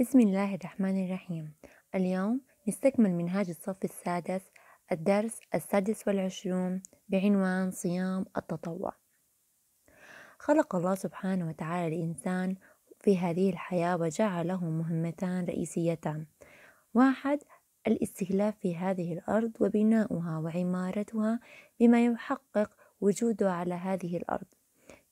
بسم الله الرحمن الرحيم اليوم نستكمل منهاج الصف السادس الدرس السادس والعشرون بعنوان صيام التطوع خلق الله سبحانه وتعالى الإنسان في هذه الحياة وجعله مهمتان رئيسيتان واحد الاستهلاف في هذه الأرض وبناؤها وعمارتها بما يحقق وجوده على هذه الأرض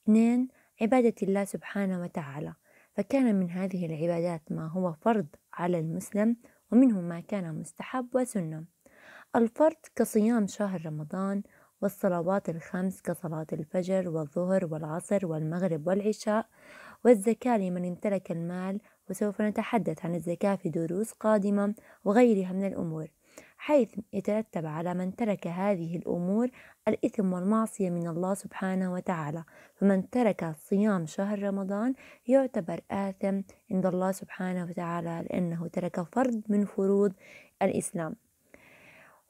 اثنين عبادة الله سبحانه وتعالى فكان من هذه العبادات ما هو فرض على المسلم ومنه ما كان مستحب وسنة الفرض كصيام شهر رمضان والصلوات الخمس كصلاة الفجر والظهر والعصر والمغرب والعشاء والزكاة لمن امتلك المال وسوف نتحدث عن الزكاة في دروس قادمة وغيرها من الأمور حيث يترتب على من ترك هذه الأمور الإثم والمعصية من الله سبحانه وتعالى فمن ترك صيام شهر رمضان يعتبر آثم عند الله سبحانه وتعالى لأنه ترك فرض من فروض الإسلام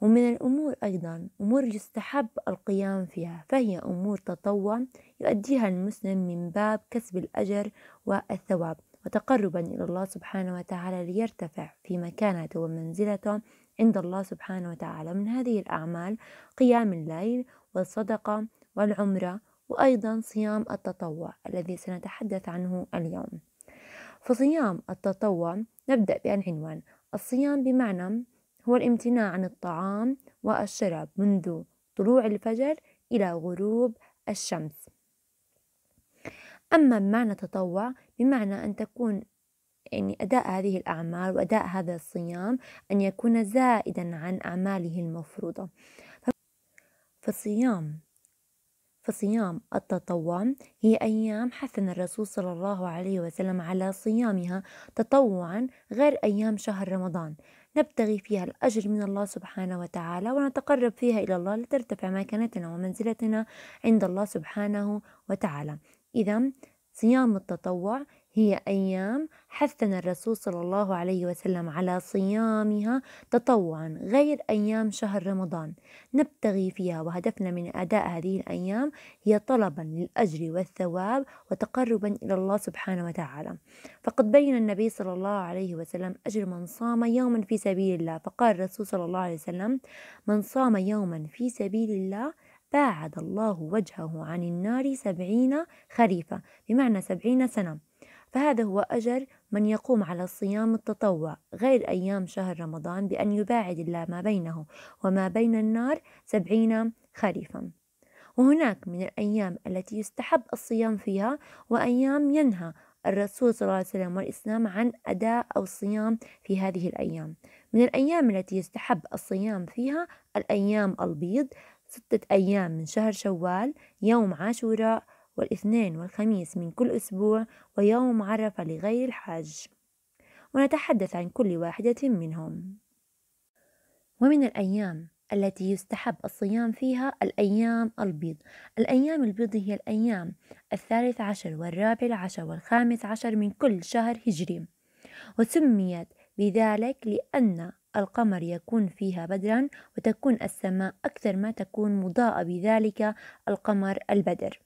ومن الأمور أيضا أمور يستحب القيام فيها فهي أمور تطوع يؤديها المسلم من باب كسب الأجر والثواب وتقربا إلى الله سبحانه وتعالى ليرتفع في مكانته ومنزلته عند الله سبحانه وتعالى من هذه الأعمال قيام الليل والصدقة والعمرة وأيضا صيام التطوع الذي سنتحدث عنه اليوم فصيام التطوع نبدأ بالعنوان الصيام بمعنى هو الامتناع عن الطعام والشراب منذ طلوع الفجر إلى غروب الشمس أما بمعنى تطوع بمعنى أن تكون يعني أداء هذه الأعمال وأداء هذا الصيام أن يكون زائدا عن أعماله المفروضة فصيام فصيام التطوع هي أيام حثنا الرسول صلى الله عليه وسلم على صيامها تطوعا غير أيام شهر رمضان نبتغي فيها الأجر من الله سبحانه وتعالى ونتقرب فيها إلى الله لترتفع مكانتنا ومنزلتنا عند الله سبحانه وتعالى إذا صيام التطوع هي أيام حثنا الرسول صلى الله عليه وسلم على صيامها تطوعا غير أيام شهر رمضان نبتغي فيها وهدفنا من أداء هذه الأيام هي طلبا للأجر والثواب وتقربا إلى الله سبحانه وتعالى فقد بين النبي صلى الله عليه وسلم أجر من صام يوما في سبيل الله فقال الرسول صلى الله عليه وسلم من صام يوما في سبيل الله باعد الله وجهه عن النار سبعين خريفا بمعنى سبعين سنة فهذا هو أجر من يقوم على صيام التطوع غير أيام شهر رمضان بأن يباعد الله ما بينه وما بين النار سبعين خريفا وهناك من الأيام التي يستحب الصيام فيها وأيام ينهى الرسول صلى الله عليه وسلم والإسلام عن أداء أو الصيام في هذه الأيام من الأيام التي يستحب الصيام فيها الأيام البيض ستة أيام من شهر شوال يوم عاشوراء والاثنين والخميس من كل أسبوع ويوم عرفة لغير الحاج ونتحدث عن كل واحدة منهم ومن الأيام التي يستحب الصيام فيها الأيام البيض الأيام البيض هي الأيام الثالث عشر والرابع عشر والخامس عشر من كل شهر هجري وسميت بذلك لأن القمر يكون فيها بدرا وتكون السماء أكثر ما تكون مضاءة بذلك القمر البدر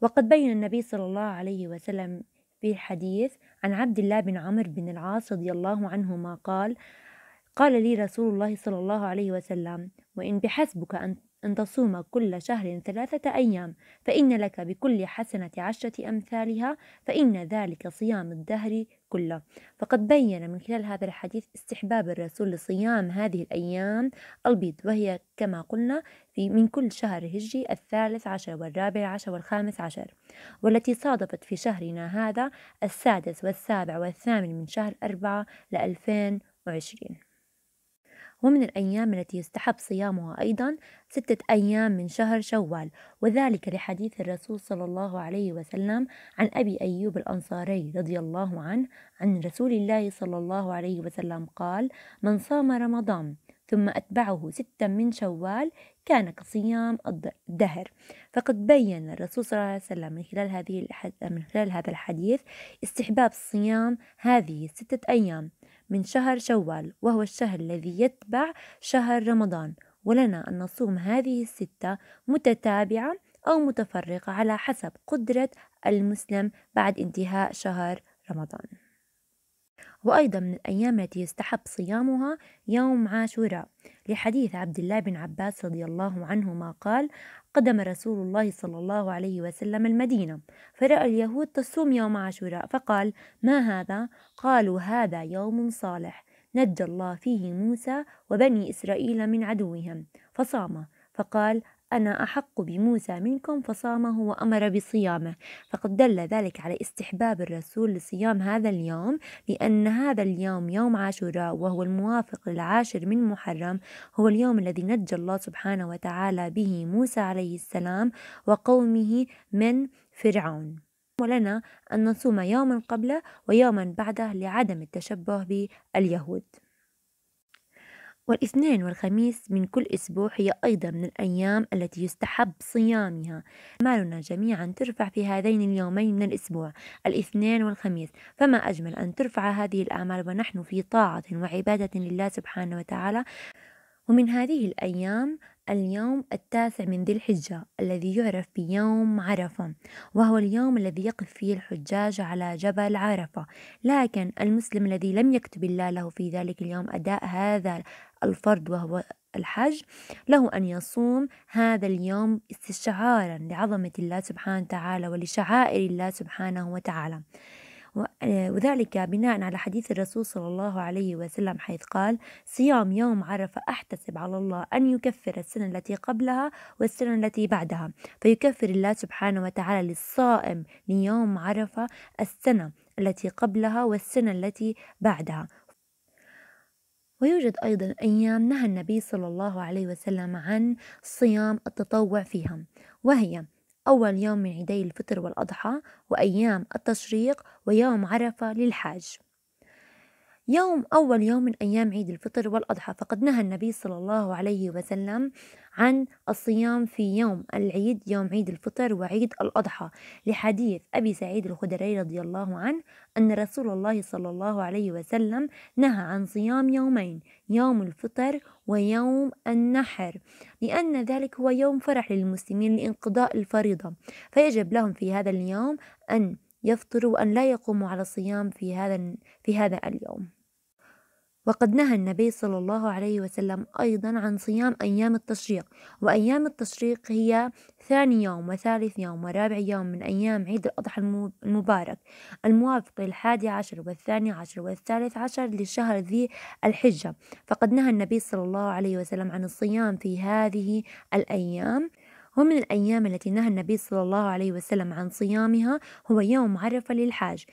وقد بين النبي صلى الله عليه وسلم في الحديث عن عبد الله بن عمر بن العاص رضي الله عنهما قال قال لي رسول الله صلى الله عليه وسلم وإن بحسبك أن أن تصوم كل شهر ثلاثة أيام فإن لك بكل حسنة عشرة أمثالها فإن ذلك صيام الدهر كله فقد بين من خلال هذا الحديث استحباب الرسول لصيام هذه الأيام البيض وهي كما قلنا في من كل شهر هجري الثالث عشر والرابع عشر والخامس عشر والتي صادفت في شهرنا هذا السادس والسابع والثامن من شهر أربعة لألفين وعشرين ومن الأيام التي يستحب صيامها أيضا ستة أيام من شهر شوال وذلك لحديث الرسول صلى الله عليه وسلم عن أبي أيوب الأنصاري رضي الله عنه عن رسول الله صلى الله عليه وسلم قال من صام رمضان ثم أتبعه ستا من شوال كان كصيام الدهر فقد بين الرسول صلى الله عليه وسلم من خلال, هذه من خلال هذا الحديث استحباب صيام هذه الستة أيام من شهر شوال وهو الشهر الذي يتبع شهر رمضان ولنا أن نصوم هذه الستة متتابعة أو متفرقة على حسب قدرة المسلم بعد انتهاء شهر رمضان وأيضا من الأيام التي يستحب صيامها يوم عاشوراء لحديث عبد الله بن عباس رضي الله عنهما قال قدم رسول الله صلى الله عليه وسلم المدينة فرأى اليهود تصوم يوم عاشوراء فقال ما هذا؟ قالوا هذا يوم صالح نجى الله فيه موسى وبني إسرائيل من عدوهم فصام فقال أنا أحق بموسى منكم فصامه وأمر بصيامه فقد دل ذلك على استحباب الرسول لصيام هذا اليوم لأن هذا اليوم يوم عاشوراء وهو الموافق للعاشر من محرم هو اليوم الذي نجى الله سبحانه وتعالى به موسى عليه السلام وقومه من فرعون ولنا أن نصوم يوما قبله ويوما بعده لعدم التشبه باليهود والاثنين والخميس من كل أسبوع هي أيضا من الأيام التي يستحب صيامها أعمالنا جميعا ترفع في هذين اليومين من الأسبوع الاثنين والخميس فما أجمل أن ترفع هذه الأعمال ونحن في طاعة وعبادة لله سبحانه وتعالى ومن هذه الأيام اليوم التاسع من ذي الحجة الذي يعرف بيوم عرفة وهو اليوم الذي يقف فيه الحجاج على جبل عرفة لكن المسلم الذي لم يكتب الله له في ذلك اليوم أداء هذا الفرض وهو الحج له أن يصوم هذا اليوم استشعارا لعظمة الله سبحانه وتعالى ولشعائر الله سبحانه وتعالى آه، وذلك بناء على حديث الرسول صلى الله عليه وسلم حيث قال صيام يوم عرفة أحتسب على الله أن يكفر السنة التي قبلها والسنة التي بعدها فيكفر الله سبحانه وتعالى للصائم ليوم عرفة السنة التي قبلها والسنة التي بعدها ويوجد أيضا أيام نهى النبي صلى الله عليه وسلم عن صيام التطوع فيها وهي أول يوم من عيدي الفطر والأضحى وأيام التشريق ويوم عرفة للحاج يوم أول يوم من أيام عيد الفطر والأضحى فقد نهى النبي صلى الله عليه وسلم عن الصيام في يوم العيد يوم عيد الفطر وعيد الأضحى لحديث أبي سعيد الخدري رضي الله عنه أن رسول الله صلى الله عليه وسلم نهى عن صيام يومين يوم الفطر ويوم النحر لأن ذلك هو يوم فرح للمسلمين لانقضاء الفريضة فيجب لهم في هذا اليوم أن يفطروا وأن لا يقوموا على الصيام في هذا في هذا اليوم وقد نهى النبي صلى الله عليه وسلم أيضا عن صيام أيام التشريق وأيام التشريق هي ثاني يوم وثالث يوم ورابع يوم من أيام عيد الأضحى المبارك الموافق للحادي عشر والثاني عشر والثالث عشر لشهر ذي الحجة فقد نهى النبي صلى الله عليه وسلم عن الصيام في هذه الأيام ومن الأيام التي نهى النبي صلى الله عليه وسلم عن صيامها هو يوم عرفة للحاج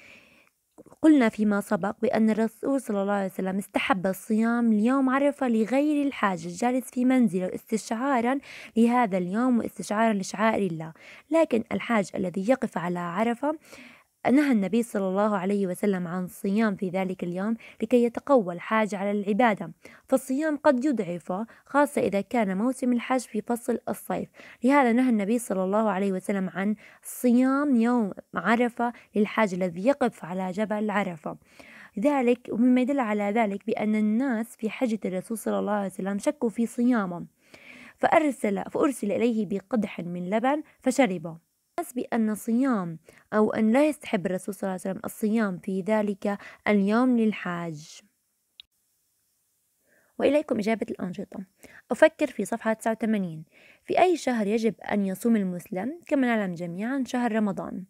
قلنا فيما سبق بأن الرسول صلى الله عليه وسلم استحب الصيام ليوم عرفة لغير الحاجة الجالس في منزله استشعارا لهذا اليوم واستشعارا لشعائر الله لكن الحاج الذي يقف على عرفة نهى النبي صلى الله عليه وسلم عن الصيام في ذلك اليوم لكي يتقوى الحاج على العبادة فالصيام قد يضعف خاصة إذا كان موسم الحج في فصل الصيف لهذا نهى النبي صلى الله عليه وسلم عن صيام يوم عرفة للحاج الذي يقف على جبل عرفة ذلك ومما يدل على ذلك بأن الناس في حجة الرسول صلى الله عليه وسلم شكوا في صيامه فأرسل فأرسل إليه بقدح من لبن فشربه الناس بأن صيام أو أن لا يستحب الرسول صلى الله عليه وسلم الصيام في ذلك اليوم للحاج وإليكم إجابة الأنشطة أفكر في صفحة 89 في أي شهر يجب أن يصوم المسلم كما نعلم جميعا شهر رمضان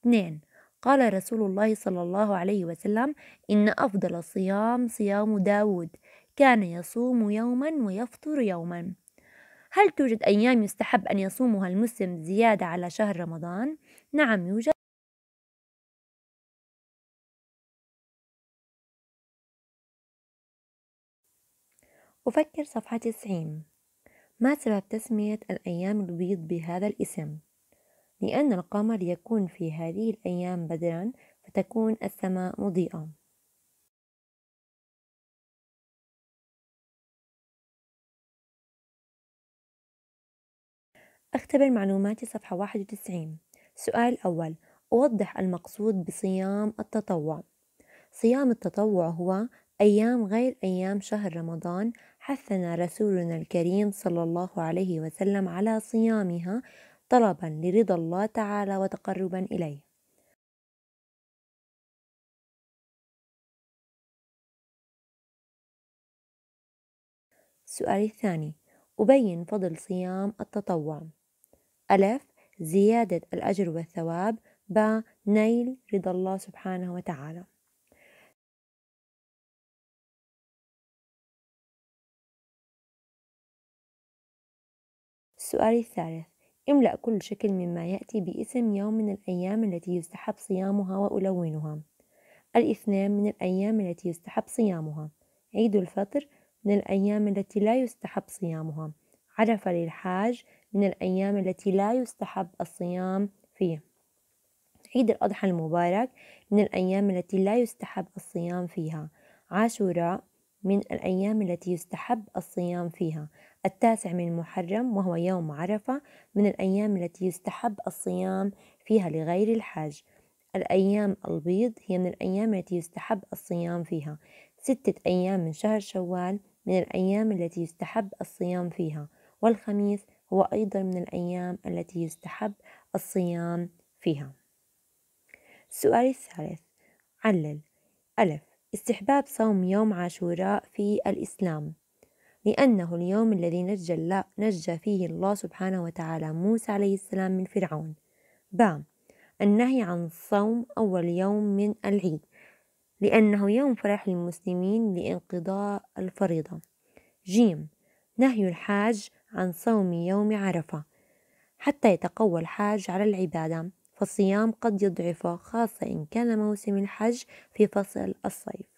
2 قال رسول الله صلى الله عليه وسلم إن أفضل الصيام صيام داود كان يصوم يوما ويفطر يوما هل توجد أيام يستحب أن يصومها المسلم زيادة على شهر رمضان؟ نعم يوجد أفكر صفحة 90 ما سبب تسمية الأيام البيض بهذا الاسم؟ لأن القمر يكون في هذه الأيام بدرا فتكون السماء مضيئة اختبر معلوماتي صفحة 91 سؤال أول أوضح المقصود بصيام التطوع صيام التطوع هو أيام غير أيام شهر رمضان حثنا رسولنا الكريم صلى الله عليه وسلم على صيامها طلبا لرضا الله تعالى وتقربا إليه السؤال الثاني أبين فضل صيام التطوع ألف زيادة الأجر والثواب باء نيل رضا الله سبحانه وتعالى السؤال الثالث املأ كل شكل مما يأتي باسم يوم من الأيام التي يستحب صيامها وألونها الاثنان من الأيام التي يستحب صيامها عيد الفطر من الأيام التي لا يستحب صيامها عرفة للحاج من الأيام التي لا يستحب الصيام فيها عيد الأضحى المبارك من الأيام التي لا يستحب الصيام فيها عاشوراء من الأيام التي يستحب الصيام فيها التاسع من محرم وهو يوم عرفة من الأيام التي يستحب الصيام فيها لغير الحاج الأيام البيض هي من الأيام التي يستحب الصيام فيها ستة أيام من شهر شوال من الأيام التي يستحب الصيام فيها والخميس هو أيضا من الأيام التي يستحب الصيام فيها السؤال الثالث علل ألف استحباب صوم يوم عاشوراء في الإسلام لأنه اليوم الذي نجى, نجى فيه الله سبحانه وتعالى موسى عليه السلام من فرعون ب النهي عن صوم أول يوم من العيد لأنه يوم فرح للمسلمين لانقضاء الفريضة جيم نهي الحاج عن صوم يوم عرفة حتى يتقوى الحاج على العبادة فالصيام قد يضعف خاصة إن كان موسم الحج في فصل الصيف